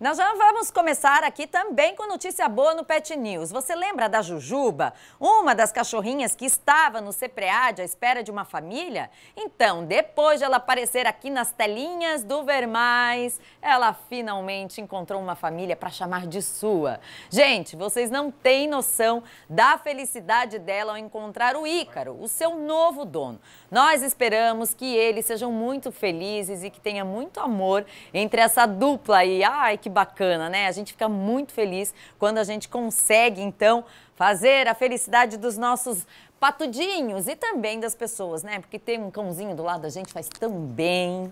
Nós já vamos começar aqui também com notícia boa no Pet News. Você lembra da Jujuba, uma das cachorrinhas que estava no CPREAD à espera de uma família? Então, depois de ela aparecer aqui nas telinhas do Vermais, ela finalmente encontrou uma família para chamar de sua. Gente, vocês não têm noção da felicidade dela ao encontrar o Ícaro, o seu novo dono. Nós esperamos que eles sejam muito felizes e que tenha muito amor entre essa dupla aí. Ai, que que bacana, né? A gente fica muito feliz quando a gente consegue, então, fazer a felicidade dos nossos patudinhos e também das pessoas, né? Porque ter um cãozinho do lado da gente faz tão bem.